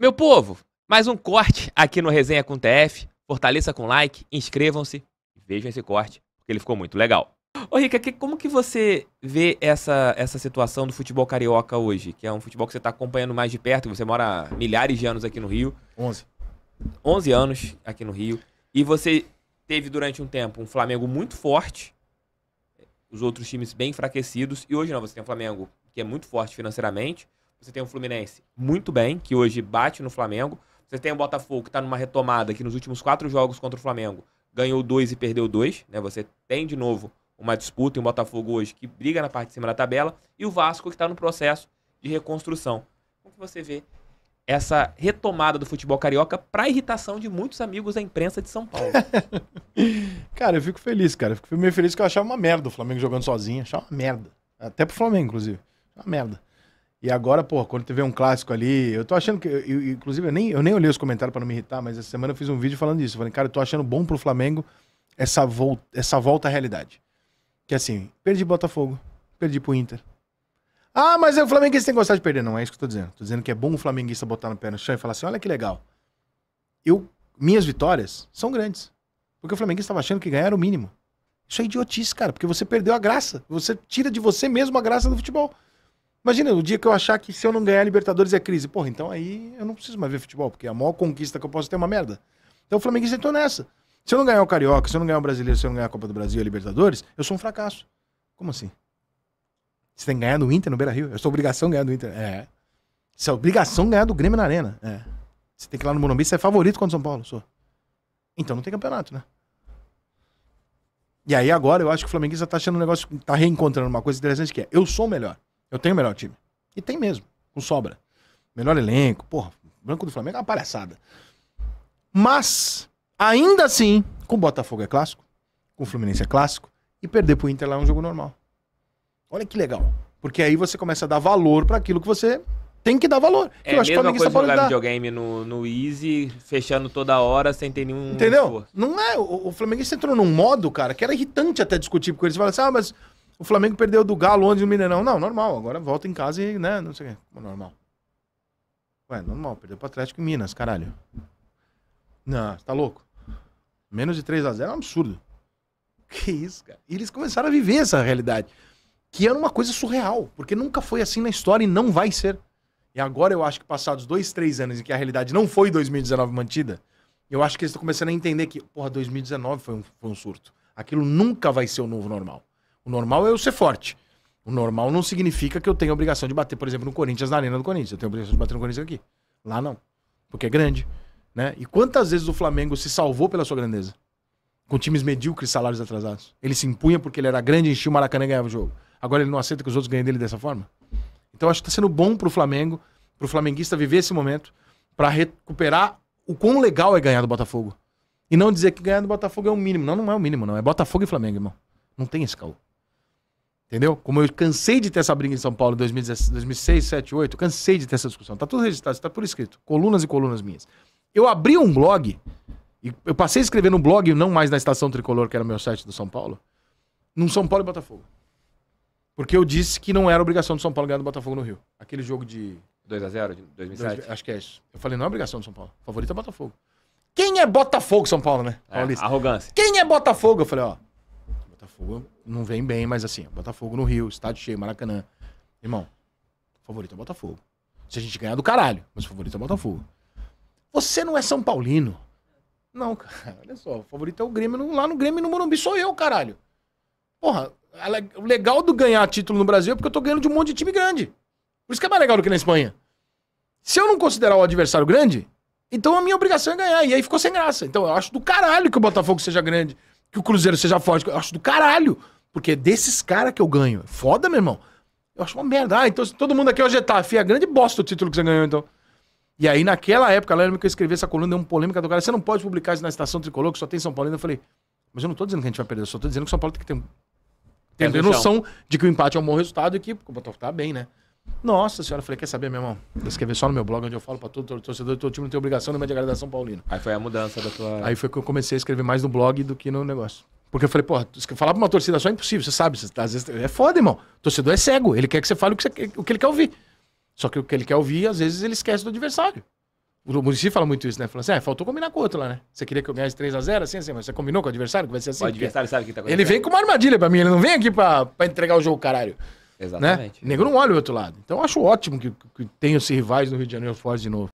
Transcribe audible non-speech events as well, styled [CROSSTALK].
Meu povo, mais um corte aqui no Resenha com TF. Fortaleça com like, inscrevam-se e vejam esse corte, porque ele ficou muito legal. Ô Rica, que, como que você vê essa, essa situação do futebol carioca hoje? Que é um futebol que você está acompanhando mais de perto, você mora milhares de anos aqui no Rio. 11. 11 anos aqui no Rio. E você teve durante um tempo um Flamengo muito forte, os outros times bem enfraquecidos, e hoje não, você tem um Flamengo que é muito forte financeiramente, você tem o Fluminense muito bem, que hoje bate no Flamengo. Você tem o Botafogo, que está numa retomada, que nos últimos quatro jogos contra o Flamengo ganhou dois e perdeu dois. Né? Você tem de novo uma disputa em Botafogo hoje que briga na parte de cima da tabela. E o Vasco, que está no processo de reconstrução. Como que você vê essa retomada do futebol carioca para irritação de muitos amigos da imprensa de São Paulo. [LAUGHS] cara, eu fico feliz, cara. Eu fico meio feliz que eu achava uma merda o Flamengo jogando sozinho. Achava uma merda. Até pro Flamengo, inclusive. Uma merda. E agora, pô, quando teve um clássico ali, eu tô achando que. Eu, inclusive, eu nem, eu nem olhei os comentários para não me irritar, mas essa semana eu fiz um vídeo falando disso. falei, cara, eu tô achando bom pro Flamengo essa, vol essa volta à realidade. Que assim, perdi Botafogo, perdi pro Inter. Ah, mas é o Flamenguista tem que gostar de perder. Não é isso que eu tô dizendo. Tô dizendo que é bom o Flamenguista botar no pé no chão e falar assim: olha que legal. Eu, minhas vitórias são grandes. Porque o Flamenguista estava achando que ganhar era o mínimo. Isso é idiotice, cara, porque você perdeu a graça. Você tira de você mesmo a graça do futebol. Imagina, o dia que eu achar que se eu não ganhar a Libertadores é crise. Porra, então aí eu não preciso mais ver futebol, porque a maior conquista que eu posso ter é uma merda. Então o Flamenguista entrou nessa. Se eu não ganhar o Carioca, se eu não ganhar o Brasileiro, se eu não ganhar a Copa do Brasil e a Libertadores, eu sou um fracasso. Como assim? Você tem que ganhar no Inter, no Beira-Rio. É sua obrigação ganhar do Inter. É. Isso é obrigação ganhar do Grêmio na Arena. É. Você tem que ir lá no Morumbi, você é favorito contra o São Paulo, sou. Então não tem campeonato, né? E aí agora eu acho que o Flamenguista tá achando um negócio, tá reencontrando uma coisa interessante que é, eu sou o melhor. Eu tenho o melhor time. E tem mesmo, com sobra. Melhor elenco, porra, branco do Flamengo é uma palhaçada. Mas, ainda assim, com o Botafogo é clássico, com o Fluminense é clássico, e perder pro Inter lá é um jogo normal. Olha que legal. Porque aí você começa a dar valor para aquilo que você tem que dar valor. É eu acho mesma coisa pode jogar dar. videogame no, no Easy, fechando toda hora, sem ter nenhum... Entendeu? Esforço. Não é... O, o Flamenguista entrou num modo, cara, que era irritante até discutir com eles. Você fala assim, ah, mas o Flamengo perdeu do Galo onde no Mineirão. Não, normal. Agora volta em casa e, né, não sei o quê. Normal. Ué, normal. Perdeu pro Atlético e Minas, caralho. Não, tá louco. Menos de 3 a 0 é um absurdo. Que isso, cara. E eles começaram a viver essa realidade. Que era uma coisa surreal, porque nunca foi assim na história e não vai ser. E agora eu acho que passados dois, três anos em que a realidade não foi 2019 mantida, eu acho que eles estão começando a entender que, porra, 2019 foi um, foi um surto. Aquilo nunca vai ser o novo normal. O normal é eu ser forte. O normal não significa que eu tenha a obrigação de bater, por exemplo, no Corinthians, na Arena do Corinthians. Eu tenho a obrigação de bater no Corinthians aqui. Lá não. Porque é grande. Né? E quantas vezes o Flamengo se salvou pela sua grandeza? Com times medíocres, salários atrasados. Ele se impunha porque ele era grande, enchia o Maracanã e ganhava o jogo. Agora ele não aceita que os outros ganhem dele dessa forma? Então acho que está sendo bom para o Flamengo, para o flamenguista viver esse momento, para recuperar o quão legal é ganhar do Botafogo. E não dizer que ganhar do Botafogo é o mínimo. Não, não é o mínimo, não. É Botafogo e Flamengo, irmão. Não tem esse calor. Entendeu? Como eu cansei de ter essa briga em São Paulo em 2016, 2007, 2008, cansei de ter essa discussão. Tá tudo registrado, está por escrito. Colunas e colunas minhas. Eu abri um blog, e eu passei a escrever no blog, não mais na Estação Tricolor, que era o meu site do São Paulo, num São Paulo e Botafogo. Porque eu disse que não era obrigação do São Paulo ganhar do Botafogo no Rio. Aquele jogo de. 2x0 de 2007? Dois, acho que é isso. Eu falei, não é obrigação do São Paulo. Favorito é Botafogo. Quem é Botafogo, São Paulo, né? É, Arrogância. Quem é Botafogo? Eu falei, ó. Botafogo é não vem bem, mas assim, Botafogo no Rio, estádio cheio, Maracanã. Irmão, favorito é Botafogo. Se a gente ganhar do caralho, mas favorito é Botafogo. Você não é São Paulino. Não, cara, olha só, o favorito é o Grêmio. Lá no Grêmio no Morumbi sou eu, caralho. Porra, é o legal do ganhar título no Brasil é porque eu tô ganhando de um monte de time grande. Por isso que é mais legal do que na Espanha. Se eu não considerar o adversário grande, então a minha obrigação é ganhar. E aí ficou sem graça. Então eu acho do caralho que o Botafogo seja grande, que o Cruzeiro seja forte. Eu acho do caralho. Porque desses caras que eu ganho. Foda, meu irmão. Eu acho uma merda. Ah, então todo mundo aqui é o Getafe. É grande bosta o título que você ganhou, então. E aí, naquela época, lembro que eu escrevi essa coluna, deu uma polêmica do cara. Você não pode publicar isso na Estação Tricolor, que só tem São Paulo. E eu falei, mas eu não tô dizendo que a gente vai perder, eu só tô dizendo que São Paulo tem que ter, tem noção de que o empate é um bom resultado e que o Botafogo tá bem, né? Nossa senhora, eu falei, quer saber, meu irmão? Vou escrever só no meu blog, onde eu falo pra todo torcedor do teu time, não tem obrigação nenhuma de agradar São Paulino. Aí foi a mudança da tua... Aí foi que eu comecei a escrever mais no blog do que no negócio. Porque eu falei, porra, falar pra uma torcida só é impossível, você sabe. Você, tá, às vezes é foda, irmão. O torcedor é cego, ele quer que você fale o que, você, o que ele quer ouvir. Só que o que ele quer ouvir, às vezes, ele esquece do adversário. O Murici fala muito isso, né? Falando assim, é, faltou combinar com o outro lá, né? Você queria que eu ganhasse 3x0, assim, assim, mas você combinou com o adversário que vai ser assim? O adversário sabe que tá Ele vem com uma armadilha pra mim, ele não vem aqui pra, pra entregar o jogo, caralho. Né? Exatamente. Né? O negro não olha o outro lado. Então eu acho ótimo que, que tenham os rivais no Rio de Janeiro forte de novo.